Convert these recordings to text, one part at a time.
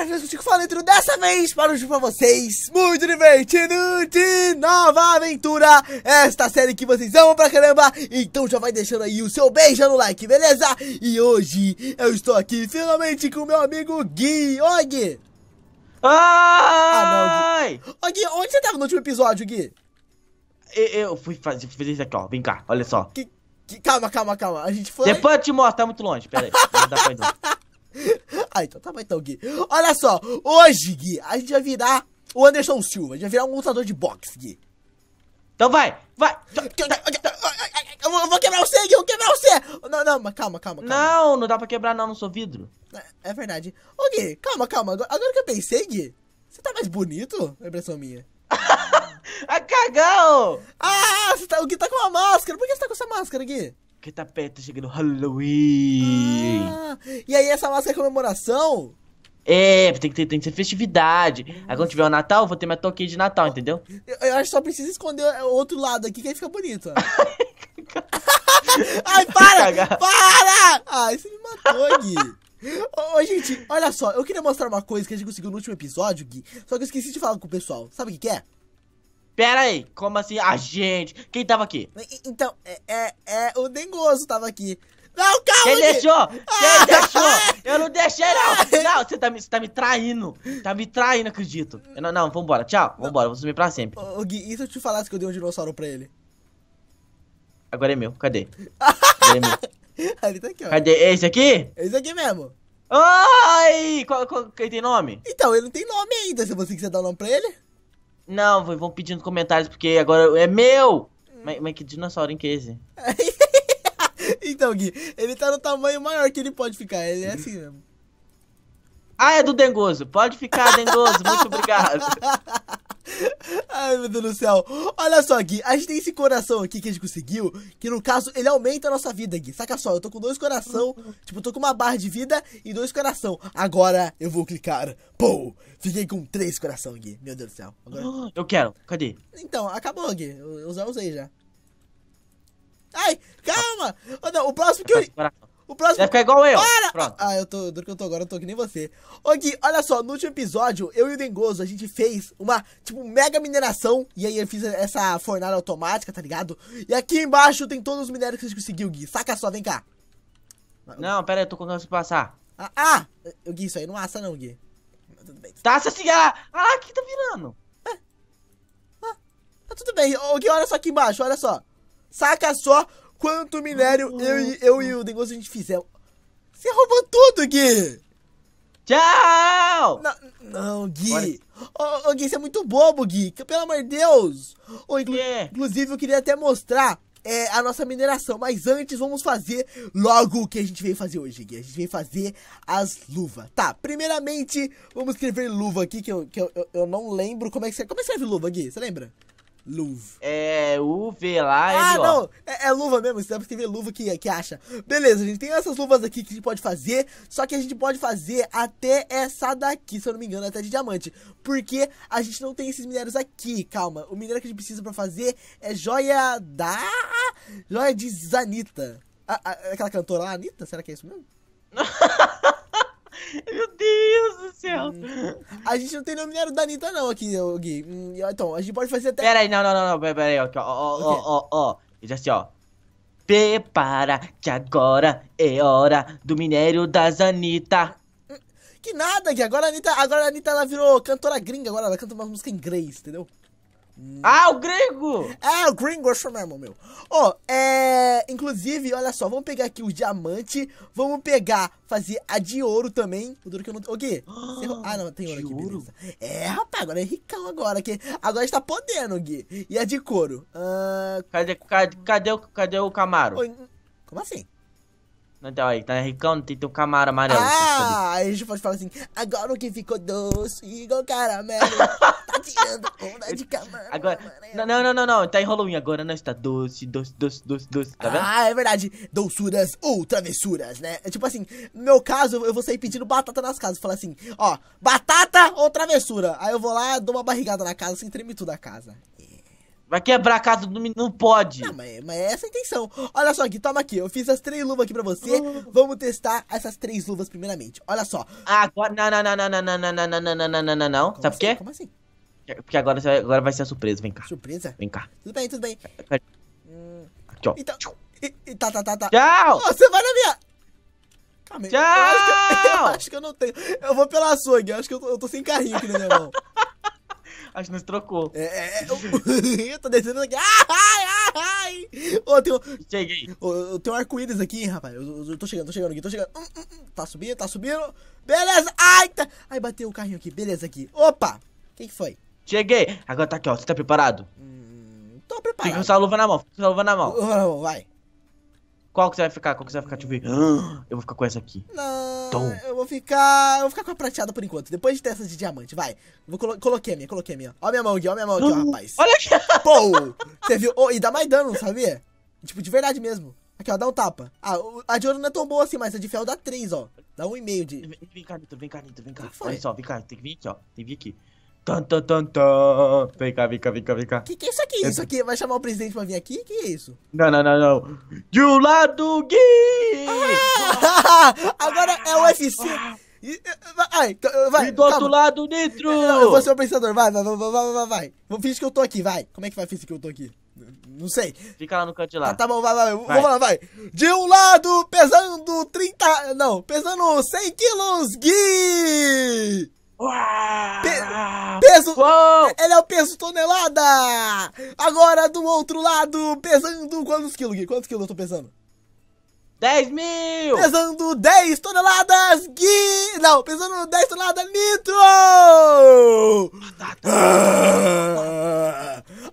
Maravilhoso Contigo Falando dessa vez para hoje pra vocês. Muito divertido de nova aventura. Esta série que vocês amam pra caramba. Então já vai deixando aí o seu beijo no like, beleza? E hoje eu estou aqui finalmente com meu amigo Gui. Oi, Gui. Ai! Ah, não, Ô, Gui, onde você tava no último episódio, Gui? Eu, fui fazer, fazer isso aqui, ó. Vem cá, olha só. Que, que, calma, calma, calma. A gente foi. Depois eu te mostro, tá muito longe. Pera aí. Não dá pra ir, não. Ah, então tá bom então, Gui. Olha só, hoje, Gui, a gente vai virar o Anderson Silva. A gente vai virar um lutador de boxe, Gui. Então vai, vai. Eu vou quebrar você, Gui, eu vou quebrar você. Não, não, mas calma, calma, calma. Não, não dá pra quebrar não, não sou vidro. É, é verdade. Ô, Gui, calma, calma. Agora, agora que eu pensei, Gui, você tá mais bonito? É impressão minha. Ah, cagão! Ah, tá, o Gui tá com uma máscara. Por que você tá com essa máscara, Gui? que tá perto, chegando Halloween. Ah, e aí essa máscara é comemoração? É, tem que, ter, tem que ser festividade. Aí quando tiver o Natal, vou ter minha toque de Natal, entendeu? Eu, eu acho que só precisa esconder o outro lado aqui que aí fica bonito. Ai, para! Para! Ai, você me matou, Gui. Ô, oh, gente, olha só, eu queria mostrar uma coisa que a gente conseguiu no último episódio, Gui, só que eu esqueci de falar com o pessoal. Sabe o que, que é? Pera aí, como assim? A gente? Quem tava aqui? Então, é, é, é o Dengoso tava aqui. Não, calma! Quem deixou? Quem ah, deixou? eu não deixei, não! Não, você tá, me, você tá me traindo! Tá me traindo, acredito! Eu, não, não, vambora, tchau, não. vambora, vou sumir pra sempre. Ô, Gui, e se eu te falasse que eu dei um dinossauro pra ele? Agora é meu, cadê? Agora é meu. Ele tá aqui, ó. Cadê? Esse aqui? Esse aqui mesmo. Ai! Qual, qual, quem tem nome? Então, ele não tem nome ainda, se você quiser dar o um nome pra ele. Não, vão pedindo comentários, porque agora é meu! Hum. Mas, que dinossauro em case? é esse? então, Gui, ele tá no tamanho maior que ele pode ficar, ele é assim mesmo. Ah, é do Dengoso. Pode ficar, Dengoso. Muito obrigado. Ai, meu Deus do céu. Olha só, Gui. A gente tem esse coração aqui que a gente conseguiu. Que no caso, ele aumenta a nossa vida, Gui. Saca só, eu tô com dois coração. tipo, eu tô com uma barra de vida e dois coração. Agora eu vou clicar. Pô! Fiquei com três coração, Gui. Meu Deus do céu. Agora... Eu quero. Cadê? Então, acabou, Gui. Eu, eu já usei já. Ai, calma! Oh, não, o próximo que eu. O próximo. Vai ficar igual eu. Para! Pronto. Ah, eu tô. Do que eu tô agora, eu tô que nem você. Ô, Gui, olha só, no último episódio, eu e o Dengoso, a gente fez uma, tipo, mega mineração. E aí eu fiz essa fornalha automática, tá ligado? E aqui embaixo tem todos os minérios que a gente conseguiu, Gui. Saca só, vem cá. Não, pera aí, eu tô com o passar. Ah, ah! Gui, isso aí não assa não, Gui. Tudo bem. Tá, assa, cigarra! Ah, ah que tá virando? É. Ah, tá tudo bem. Ô, Gui, olha só aqui embaixo, olha só. Saca só Quanto minério uhum. eu, eu e o negócio a gente fizer. Você roubou tudo, Gui! Tchau! Não, não Gui. Ô, oh, Gui, você é muito bobo, Gui. Pelo amor de Deus. Oh, inclu yeah. Inclusive, eu queria até mostrar é, a nossa mineração. Mas antes, vamos fazer logo o que a gente veio fazer hoje, Gui. A gente veio fazer as luvas. Tá, primeiramente, vamos escrever luva aqui, que eu, que eu, eu, eu não lembro como é que, você, como é que escreve luva, Gui. Você lembra? Luva. É, UV lá, é Ah, não, É, é, luva mesmo, você deve escrever luva que, que acha. Beleza, a gente, tem essas luvas aqui que a gente pode fazer, só que a gente pode fazer até essa daqui, se eu não me engano, até de diamante. Porque a gente não tem esses minérios aqui, calma. O minério que a gente precisa pra fazer é joia da... Joia de Zanita. A, ah, a, ah, é aquela cantora lá, Anitta, será que é isso mesmo? A gente não tem minério da Anitta, não, aqui, Gui. Hum, então, a gente pode fazer até. Peraí, não, não, não, não, peraí, ó, ó, ó, ó, ó. Diz assim, ó. Prepara, que agora é hora do minério das Anitta. Que nada, que agora a Anitta, agora a Anitta ela virou cantora gringa, agora ela canta uma música em inglês, entendeu? Ah, o gringo! É, o gringo, acho mesmo, meu. Ó, oh, é... Inclusive, olha só, vamos pegar aqui o diamante, vamos pegar, fazer a de ouro também. O duro que eu não... Ô, Gui, Ah, não, tem ouro aqui, ouro? beleza. É, rapaz, agora é ricão agora, que agora está podendo, Gui. E a de couro? Uh... Cadê, cadê, cadê, o, cadê o Camaro? Como assim? Não, então, aí, tá ricão, tem teu camaro amarelo. Ah, aí a gente pode falar assim, agora o que ficou doce, igual caramelo. onda de camarão. Agora, não, não, não, não, tá em Halloween agora, nós tá doce, doce, doce, doce, doce, tá vendo? Ah, é verdade. Doçuras ou travessuras, né? Tipo assim, no meu caso, eu vou sair pedindo batata nas casas. Falar assim, ó, batata ou travessura? Aí eu vou lá, dou uma barrigada na casa, assim, treme tudo a casa. Vai quebrar a casa do menino, não pode. Não, mas, mas é essa a intenção. Olha só aqui, toma aqui. Eu fiz as três luvas aqui pra você. Vamos testar essas três luvas primeiramente. Olha só. Agora, não, não, não, não, não, não, não, não, não, não, não, não, não. não Sabe por assim? quê? Como assim? É, porque agora, agora vai ser a surpresa, vem cá. Surpresa? Vem cá. Tudo bem, tudo bem. Hum. Aqui, ó. Então. E, tá, tá, tá, tá. Tchau! Oh, você vai na minha. Calma aí. Tchau! Eu acho, que, eu acho que eu não tenho. Eu vou pela açougue, eu acho que eu tô, eu tô sem carrinho aqui na minha mão. acho que nos trocou. É, é, é eu, eu tô descendo aqui. Ai, ai, ai. Oh, tem, Cheguei. Oh, eu tenho um arco-íris aqui, rapaz. Eu, eu, tô chegando, tô chegando aqui, tô chegando. Hum, hum, hum, Tá subindo, tá subindo. Beleza. Ai, tá. Ai, bateu o carrinho aqui. Beleza, aqui. Opa. Quem foi? Cheguei! Agora tá aqui, ó. Você tá preparado? Hum, tô preparado. Fica com sua luva na mão, fica com sua luva na mão. Uh, vai. Qual que você vai ficar? Qual que você vai ficar? Deixa eu ver. Ah, eu vou ficar com essa aqui. Não, Tom. eu vou ficar... Eu vou ficar com a prateada por enquanto. Depois de ter essa de diamante, vai. Vou colo... Coloquei a minha, coloquei a minha. Ó minha mão aqui, ó minha mão aqui, ó, ah, rapaz. Olha aqui. Pô, você viu? Oh, e dá mais dano, sabia? Tipo, de verdade mesmo. Aqui, ó, dá um tapa. Ah, a de ouro não é tão boa assim, mas a de ferro dá três, ó. Dá um e meio de... Vem cá, Nito, vem cá, Nito, vem cá. Olha só, vem cá, tem que vir aqui, ó. Tem que vir aqui. Tan, tan, tan, tan. Vem cá, vem cá, vem cá, vem cá. Que que é isso aqui? Entra. Isso aqui? Vai chamar o presidente pra vir aqui? Que é isso? Não, não, não, não. De um lado, Gui! Ah! Agora é o UFC. Ai, então, vai. E do outro lado, Nitro! Não, eu vou ser o pensador, vai, vai, vai, vai, vai, vai. que eu tô aqui, vai. Como é que vai isso que eu tô aqui? Não sei. Fica lá no canto de lá. Ah, tá, bom, vai, vai, vai. Vamos lá, vai. De um lado, pesando 30. Não, pesando 100 quilos, Gui! peso. Uou! É, ele é o peso tonelada! Agora do outro lado, pesando quantos quilos, Gui? Quantos quilos eu tô pesando? 10 mil! Pesando 10 toneladas, Gui! Não, pesando 10 toneladas, Nitro! Ah!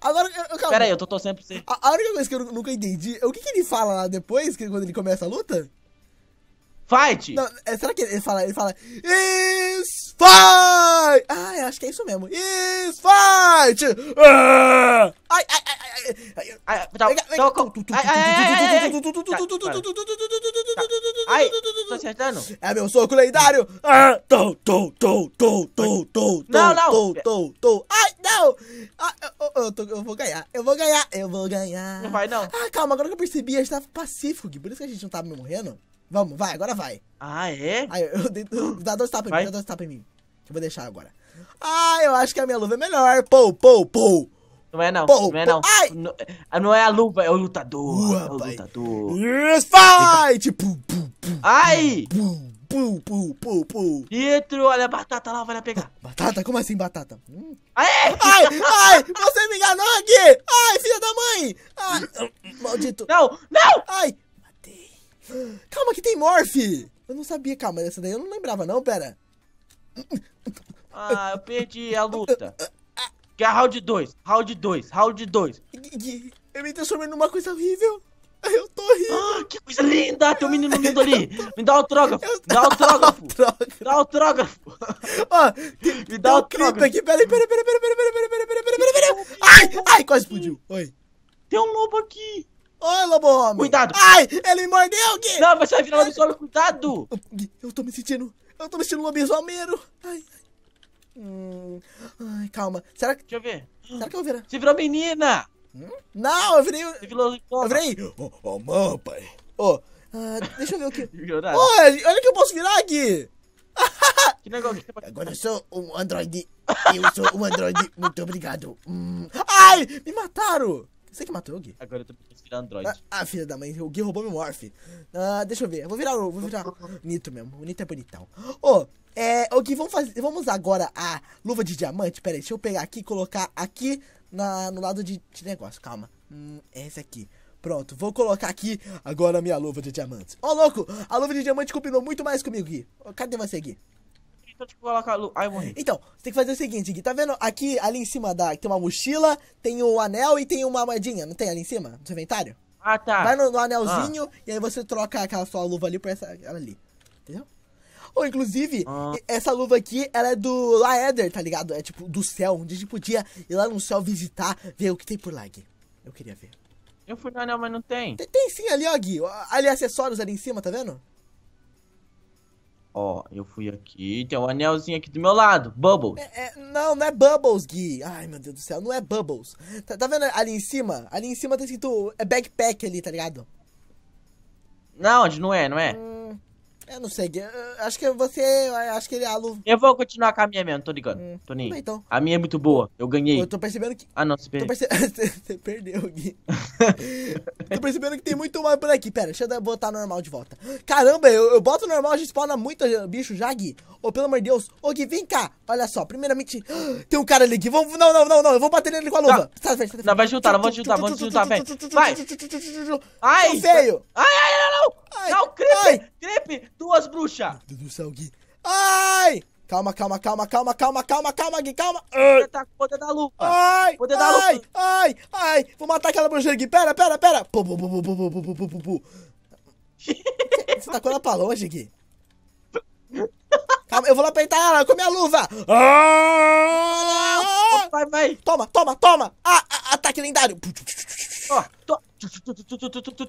Agora, eu, calma. Pera aí, eu tô torcendo pra você. A, única coisa que eu nunca entendi é o que, que ele fala lá depois, que, quando ele começa a luta? Fight! Não, será que ele fala, ele fala, Is fight! Ah, eu acho que é isso mesmo. Is fight! Ah! Ai, ai, ai, ai, ai, ai, tá, vem, vem. Tá, ai, tô É meu soco lendário. Ah, tô, tô, tô, tô, tô, tô, não, não. tô, tô, tô. Ai, não. eu, vou ganhar, eu vou ganhar, eu vou ganhar. Não vai, não. Ah, calma, agora que eu percebi, a gente tava pacífico, Gui. Por isso que a gente não tava me morrendo. Vamos, vai, agora vai. Ah, é? Aí eu dei, dá dois tapas em mim, dá dois tapas em mim. Que eu vou deixar agora. Ah, eu acho que a minha luva é melhor. Pou, pou, pou. Não é não, não é não. Ai. Não, é, não é a luva, é o lutador. Ua, é o lutador. Yes, fight! Pum, pum, pum, Ai! Pum, pum, pum, pum, pum. Pietro, olha a batata lá, vai lá pegar. Batata? Como assim batata? Hum. Ai! Ai, ai, você me enganou aqui! Ai, filha da mãe! Ai, maldito. Não, não! Ai! Calma que tem Morfe. Eu não sabia, calma, essa daí eu não lembrava não, pera. Ah, eu perdi a luta. Que é round 2, round 2, round 2. Eu me transformei numa coisa horrível. Eu tô rindo. Ah, que coisa linda! Tem um menino lindo ali. Me dá o autógrafo. Me dá o autógrafo. Me dá o autógrafo. Ó, me dá o autógrafo. aqui. Peraí, peraí, peraí, peraí, peraí, peraí, peraí, peraí, peraí, peraí. Ai, ai, quase explodiu. Oi. Tem um lobo aqui. Oi, homem. Cuidado! Ai, ele mordeu, Gui! Não, você vai virar lobisomem, cuidado! Gui, eu tô me sentindo... Eu tô me sentindo lobisomeiro! Ai, hum, ai, calma. Será que... Deixa eu ver. Será que eu vou virar? Você virou menina! Hum? Não, eu virei... Você virou Eu virei... Ô, oh, oh, mão, pai. Ô, oh, ah, deixa eu ver o que... olha, olha é, que eu posso virar, Gui! que negócio que você Agora eu sou um androide. Eu sou um androide. Muito obrigado. Hum. Ai, me mataram! Você que matou o Gui? Agora eu tô pensando virar Android. Ah, ah, filha da mãe, o Gui roubou meu Morph. Ah, deixa eu ver. Eu vou virar Vou virar Nito mesmo. O Nito é bonitão. Ô, oh, é. O Gui, vamos fazer. Vamos agora a luva de diamante. Pera aí, deixa eu pegar aqui e colocar aqui na, no lado de, de negócio. Calma. Hum, é esse aqui. Pronto, vou colocar aqui agora a minha luva de diamante. Ô, oh, louco! A luva de diamante combinou muito mais comigo, Gui. Cadê você, Gui? que então, tipo, eu colocar a morri. Então, você tem que fazer o seguinte, Gui. Tá vendo? Aqui, ali em cima da, tem uma mochila, tem o anel e tem uma moedinha. Não tem ali em cima? No seu inventário? Ah, tá. Vai no, no anelzinho ah. e aí você troca aquela sua luva ali por essa ali. Entendeu? Ou, inclusive, ah. essa luva aqui, ela é do Laeder, tá ligado? É tipo do céu, onde a gente podia ir lá no céu visitar, ver o que tem por lá, Gui. Eu queria ver. Eu fui no anel, mas não tem. Tem, tem sim ali, ó, Gui. Ali é acessórios ali em cima, tá vendo? Ó, eu fui aqui, tem um anelzinho aqui do meu lado, Bubbles. É, é, não, não é Bubbles, Gui. Ai, meu Deus do céu, não é Bubbles. Tá, tá vendo ali em cima? Ali em cima tá escrito é backpack ali, tá ligado? Não, onde não é, não é? Hum... Eu não sei, acho que você. Acho que ele é aluno. Eu vou continuar com a minha mesmo, tô ligando. Hum, tô nem. Então. A minha é muito boa, eu ganhei. Eu tô percebendo que. Ah, não, você perdeu. Perce... você perdeu, Gui. tô percebendo que tem muito mais por aqui. Pera, deixa eu botar normal de volta. Caramba, eu, eu boto normal, a gente spawna muito bicho já, Gui. Ô, oh, pelo amor de Deus. Ô, oh, Gui, vem cá. Olha só, primeiramente. Tem um cara ali, Gui. Vamos... Não, não, não, não. Eu vou bater nele com a luva. Não, tá, tá, tá, não vai juntar, não vou juntar, vou juntar, vem. Vai. Ai, ai, ai, não, não. Ai, não, Duas bruxas. Meu Deus do céu, Gui. Ai! Calma, calma, calma, calma, calma, calma, calma, Gui, calma. Ai. Tá com o poder da lupa. Ai, poder da ai, lupa. ai, ai. Vou matar aquela bruxa, Gui. Pera, pera, pera. Pu, pu, pu, pu, pu, pu, pu, pu, pu. Você tá com ela pra longe, Gui. Calma, eu vou lá peitar ela com minha luva. Ah! Vai, vai. Toma, toma, toma. Ah, ah, ataque lendário. Oh, to...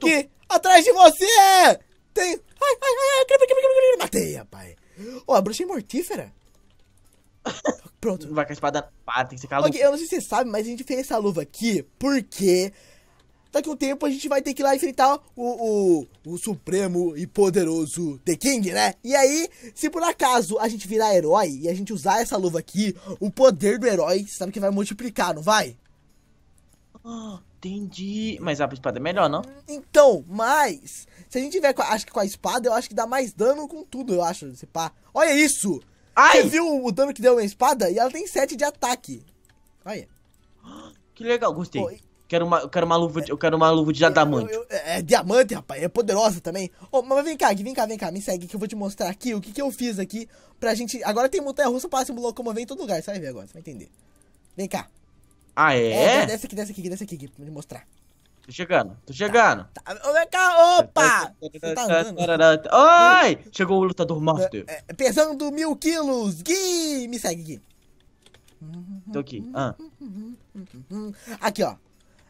Gui, atrás de você. Tem. Ai, ai, ai, ai, matei, rapaz. Ó, oh, a bruxa é mortífera. Pronto. Vai com a espada pá, tem que ser okay, Eu não sei se você sabe, mas a gente fez essa luva aqui porque daqui a um tempo a gente vai ter que ir lá enfrentar o, o, o supremo e poderoso The King, né? E aí, se por acaso a gente virar herói e a gente usar essa luva aqui, o poder do herói, sabe que vai multiplicar, não vai? Ah, Entendi. Mas a espada é melhor, não? Então, mas. Se a gente tiver, com a, acho que com a espada, eu acho que dá mais dano com tudo, eu acho. Se pá. Olha isso! Ai! Você viu o dano que deu minha espada? E ela tem 7 de ataque. Olha. Que legal, gostei. Pô, quero, uma, eu quero uma luva de, eu quero uma luva de é, diamante. é, é, diamante, rapaz. É poderosa também. Oh, mas vem cá, vem cá, vem cá. Me segue que eu vou te mostrar aqui o que, que eu fiz aqui pra gente. Agora tem montanha russa pra se locomover em todo lugar. Você vai ver agora, você vai entender. Vem cá. Ah, é? é desce aqui, desce aqui, desce aqui, pra me mostrar. Tô chegando, tô chegando. Tá, tá. Opa! opa. Você tá andando. Chegou o lutador morto, é, é, pesando mil quilos. Gui! Me segue, Gui. Tô aqui. Ah. Aqui, ó.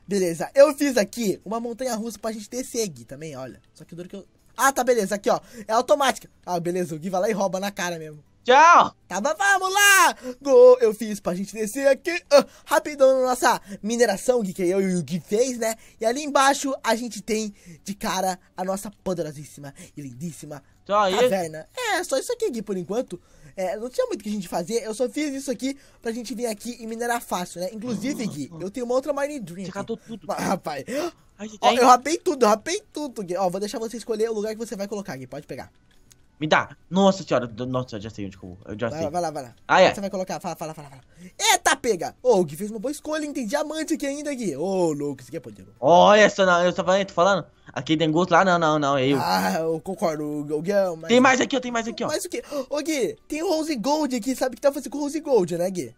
Beleza. Eu fiz aqui uma montanha russa pra gente descer, Gui, também, olha. Só que duro que eu... Ah, tá, beleza. Aqui, ó. É automática. Ah, beleza. O Gui vai lá e rouba na cara mesmo. Tchau! Tá, mas vamos lá! eu fiz pra gente descer aqui uh, rapidão na nossa mineração, que, que eu e o Gui fez, né? E ali embaixo a gente tem de cara a nossa poderosíssima e lindíssima só caverna. É, só isso aqui, Gui, por enquanto. É, não tinha muito o que a gente fazer, eu só fiz isso aqui pra gente vir aqui e minerar fácil, né? Inclusive, Gui, eu tenho uma outra Mine Dream. Você catou tudo. Mas, rapaz, Ai, ó, eu rapei tudo, eu rapei tudo, Gui. Ó, vou deixar você escolher o lugar que você vai colocar, Gui, pode pegar. Me dá. Nossa senhora. Nossa, eu já sei onde que eu vou. já vai sei. Lá, vai lá, vai lá. Ah, é. Você vai colocar. Fala, fala, fala, fala. Eita, pega. Ô, oh, Gui fez uma boa escolha, hein? Tem diamante aqui ainda, Gui. Ô, oh, louco, isso aqui é poderoso. Olha, essa não. Eu tava tô falando. Aqui tem gosto lá, não, não, não. É eu. Ah, eu concordo. O, Gui é mas... Tem mais aqui, ó. Tem mais aqui, ó. Mais o quê? Ô, oh, Gui, tem Rose Gold aqui. Sabe o que tá fazendo com Rose Gold, né, Gui?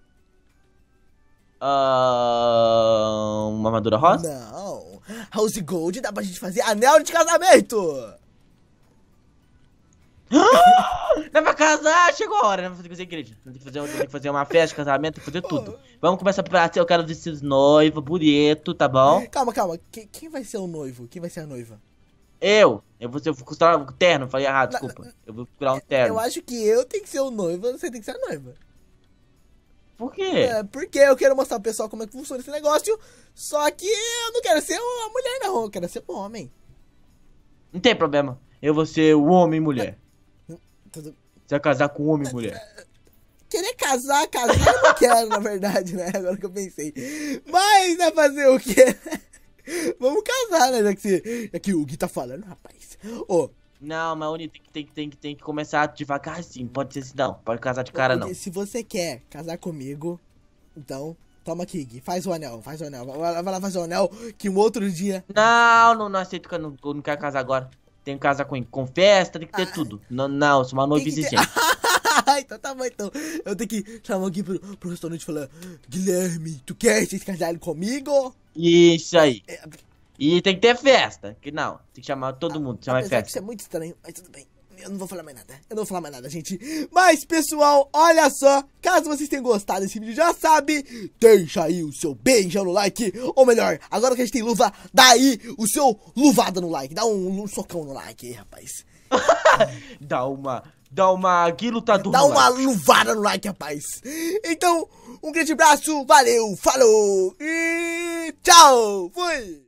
Uh, uma armadura rosa? Não. Rose Gold dá pra gente fazer anel de casamento. Não é pra casar, ah, chegou a hora, né? não fazer que fazer igreja. Tem que fazer, tem que fazer uma festa, casamento, tem que fazer tudo. Vamos começar pra ser o cara desses noiva, bonito, tá bom? Calma, calma. Quem, quem vai ser o noivo? Quem vai ser a noiva? Eu! Eu vou, eu vou custar um terno, falei errado, desculpa. Eu vou procurar um terno. Eu acho que eu tenho que ser o noivo, você tem que ser a noiva. Por quê? É, porque eu quero mostrar pro pessoal como é que funciona esse negócio, só que eu não quero ser uma mulher, não, eu quero ser um homem. Não tem problema. Eu vou ser o homem e mulher. Tudo... Você vai casar com homem, é, mulher? É, querer casar, casar eu não quero, na verdade, né? Agora que eu pensei. Mas, né, fazer o quê? Vamos casar, né? Já que, você... Já que o Gui tá falando, rapaz. Ô. Oh, não, mas Uni, tem que, tem, que, tem, que, tem que começar devagarzinho. Pode ser assim, não. Pode casar de cara, não. Se você quer casar comigo, então Toma aqui, Gui. Faz o anel, faz o anel. Vai lá fazer o anel que um outro dia. Não, não, não aceito que eu não, eu não quero casar agora tem que casar com, com festa, tem que ter ah. tudo. Não, não, sou é uma noiva exigente então tá bom, então. Eu tenho que chamar alguém pro, pro restaurante e falar: Guilherme, tu quer se casar comigo? Isso aí. É... E tem que ter festa, que não, tem que chamar todo ah, mundo, chamar festa. isso é muito estranho, mas tudo bem eu não vou falar mais nada. Eu não vou falar mais nada, gente. Mas, pessoal, olha só. Caso vocês tenham gostado desse vídeo, já sabe, deixa aí o seu beijão no like. Ou melhor, agora que a gente tem luva, dá aí o seu luvada no like. Dá um, um socão no like aí, rapaz. dá uma... Dá uma guilutadura. Dá uma like. luvada no like, rapaz. Então, um grande abraço, valeu, falou e tchau. Fui.